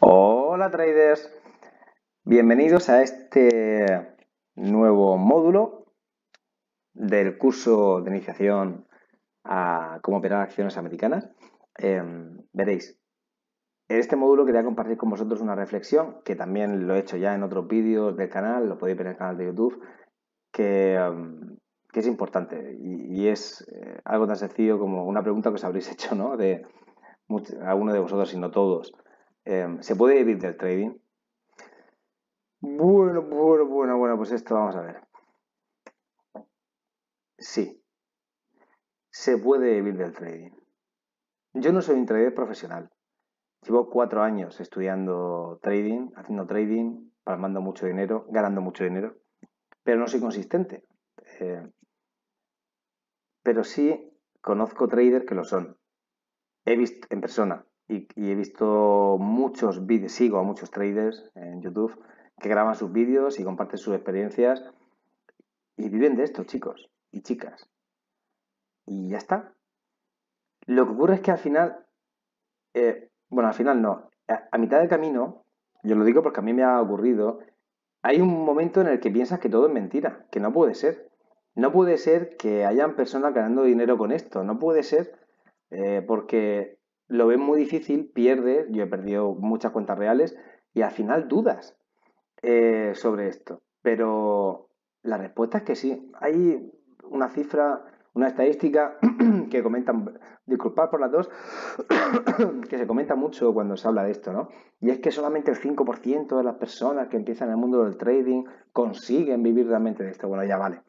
Hola traders, bienvenidos a este nuevo módulo del curso de iniciación a cómo operar acciones americanas. Em, veréis, en este módulo quería compartir con vosotros una reflexión que también lo he hecho ya en otros vídeos del canal, lo podéis ver en el canal de YouTube, que, em, es importante y, es eh, algo tan sencillo como una pregunta que os habréis hecho, ¿no? De alguno de vosotros, si no todos Em, ¿Se puede vivir del trading? Bueno, bueno, bueno, bueno, pues esto vamos a ver. Sí, se puede vivir del trading. Yo no soy un trader profesional. Llevo cuatro años estudiando trading, haciendo trading, palmando mucho dinero, ganando mucho dinero, pero no soy consistente. Em, pero sí conozco traders que lo son. He visto en persona, y, he visto muchos vídeos, sigo a muchos traders en YouTube que graban sus vídeos y comparten sus experiencias y viven de esto, chicos y chicas. Y ya está. Lo que ocurre es que al final, eh, bueno, al final no, a, mitad del camino, yo lo digo porque a mí me ha ocurrido, hay un momento en el que piensas que todo es mentira, que no puede ser. No puede ser que hayan personas ganando dinero con esto, no puede ser eh, porque lo ves muy difícil, pierde yo he perdido muchas cuentas reales y al final dudas eh, sobre esto. Pero la respuesta es que sí. Hay una cifra, una estadística que comentan, disculpad por las dos, que se comenta mucho cuando se habla de esto, ¿no? Y es que solamente el 5% de las personas que empiezan el mundo del trading consiguen vivir realmente de esto. Bueno, ya vale.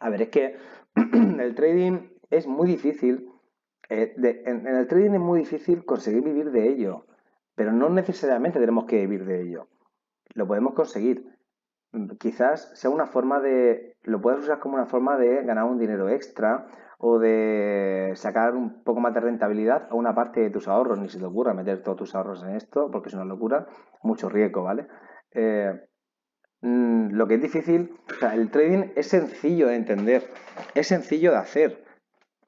A ver, es que el trading es muy difícil eh, en, el trading es muy difícil conseguir vivir de ello, pero no necesariamente tenemos que vivir de ello. Lo podemos conseguir. Mm, quizás sea una forma de, lo puedes usar como una forma de ganar un dinero extra o de sacar un poco más de rentabilidad a una parte de tus ahorros. Ni se te ocurra meter todos tus ahorros en esto porque es una locura, mucho riesgo, ¿vale? Eh, mm, lo que es difícil, o sea, el trading es sencillo de entender, es sencillo de hacer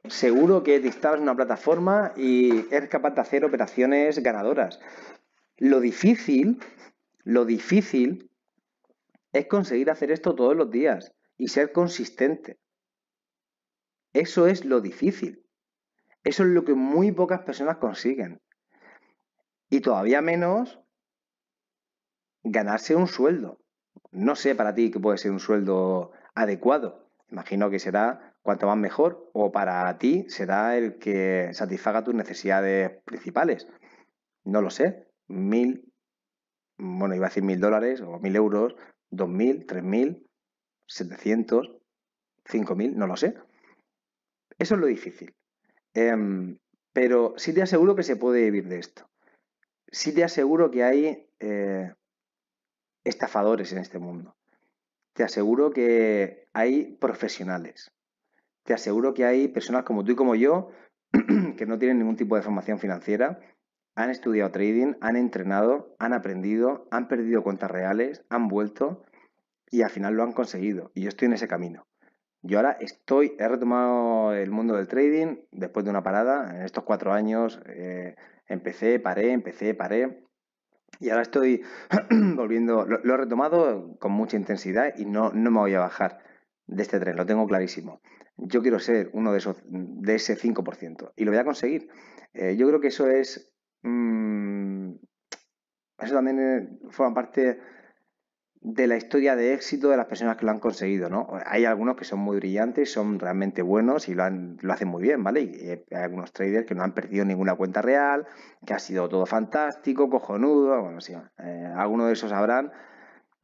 seguro que te instalas una plataforma y eres capaz de hacer operaciones ganadoras. Lo difícil, lo difícil es conseguir hacer esto todos los días y ser consistente. Eso es lo difícil. Eso es lo que muy pocas personas consiguen. Y todavía menos ganarse un sueldo. No sé para ti qué puede ser un sueldo adecuado. Imagino que será cuanto más mejor, o para ti será el que satisfaga tus necesidades principales. No lo sé, mil, bueno, iba a decir mil dólares o mil euros, dos mil, tres mil, setecientos, cinco mil, no lo sé. Eso es lo difícil. Em, pero sí te aseguro que se puede vivir de esto. Sí te aseguro que hay eh, estafadores en este mundo. Te aseguro que hay profesionales te aseguro que hay personas como tú y como yo que no tienen ningún tipo de formación financiera, han estudiado trading, han entrenado, han aprendido, han perdido cuentas reales, han vuelto y al final lo han conseguido. Y yo estoy en ese camino. Yo ahora estoy, he retomado el mundo del trading después de una parada. En estos cuatro años eh, empecé, paré, empecé, paré. Y ahora estoy volviendo, lo, lo, he retomado con mucha intensidad y no, no me voy a bajar de este tren, lo tengo clarísimo. Yo quiero ser uno de, esos, de ese 5% y lo voy a conseguir. Eh, yo creo que eso es... Mm, eso también eh, forma parte de la historia de éxito de las personas que lo han conseguido, ¿no? Hay algunos que son muy brillantes, son realmente buenos y lo, han, lo hacen muy bien, ¿vale? Y eh, hay algunos traders que no han perdido ninguna cuenta real, que ha sido todo fantástico, cojonudo, bueno, sí, algunos de esos habrán,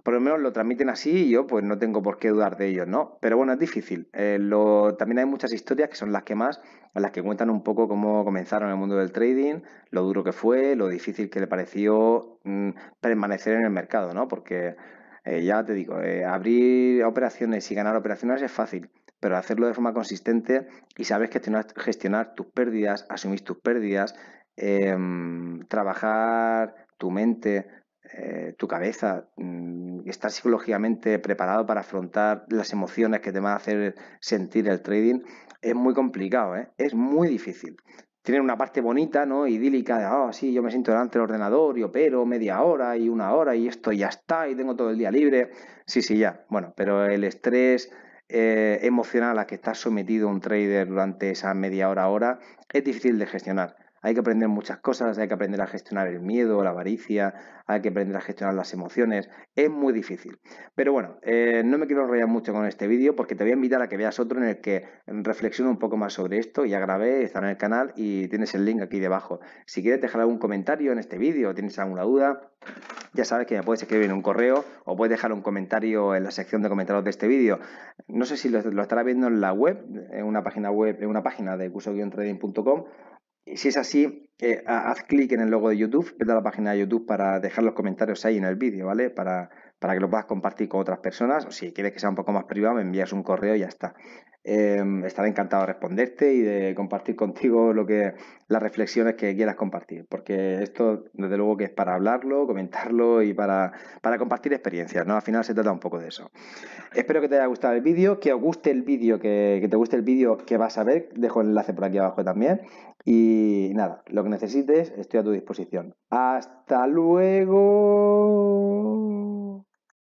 por lo menos lo transmiten así y yo pues no tengo por qué dudar de ellos, ¿no? Pero bueno, es difícil. Eh, lo, también hay muchas historias que son las que más, las que cuentan un poco cómo comenzaron el mundo del trading, lo duro que fue, lo difícil que le pareció mm, permanecer en el mercado, ¿no? Porque eh, ya te digo, eh, abrir operaciones y ganar operaciones es fácil, pero hacerlo de forma consistente y sabes gestionar, gestionar tus pérdidas, asumir tus pérdidas, em, trabajar tu mente, eh, tu cabeza, mm, estar psicológicamente preparado para afrontar las emociones que te van a hacer sentir el trading, es muy complicado, ¿eh? es muy difícil. Tienen una parte bonita, ¿no? Idílica de, oh, sí, yo me siento delante del ordenador y opero media hora y una hora y esto ya está y tengo todo el día libre. Sí, sí, ya. Bueno, pero el estrés eh, emocional a que está sometido un trader durante esa media hora, hora, es difícil de gestionar. Hay que aprender muchas cosas, hay que aprender a gestionar el miedo, la avaricia, hay que aprender a gestionar las emociones. Es muy difícil. Pero bueno, eh, no me quiero enrollar mucho con este vídeo porque te voy a invitar a que veas otro en el que reflexiono un poco más sobre esto. Ya grabé, está en el canal y tienes el link aquí debajo. Si quieres dejar algún comentario en este vídeo, tienes alguna duda, ya sabes que me puedes escribir en un correo o puedes dejar un comentario en la sección de comentarios de este vídeo. No sé si lo, lo estará viendo en la web, en una página web, en una página de curso-trading.com si es así, eh, haz clic en el logo de YouTube, vete a la página de YouTube para dejar los comentarios ahí en el vídeo, ¿vale? Para, para que lo puedas compartir con otras personas. O si quieres que sea un poco más privado, me envías un correo y ya está. Em, estaré encantado de responderte y de compartir contigo lo que las reflexiones que quieras compartir, porque esto desde luego que es para hablarlo, comentarlo y para, para compartir experiencias, ¿no? Al final se trata un poco de eso. Espero que te haya gustado el vídeo, que os guste el vídeo, que, que te guste el vídeo que vas a ver, dejo el enlace por aquí abajo también y nada, lo que necesites estoy a tu disposición. Hasta luego.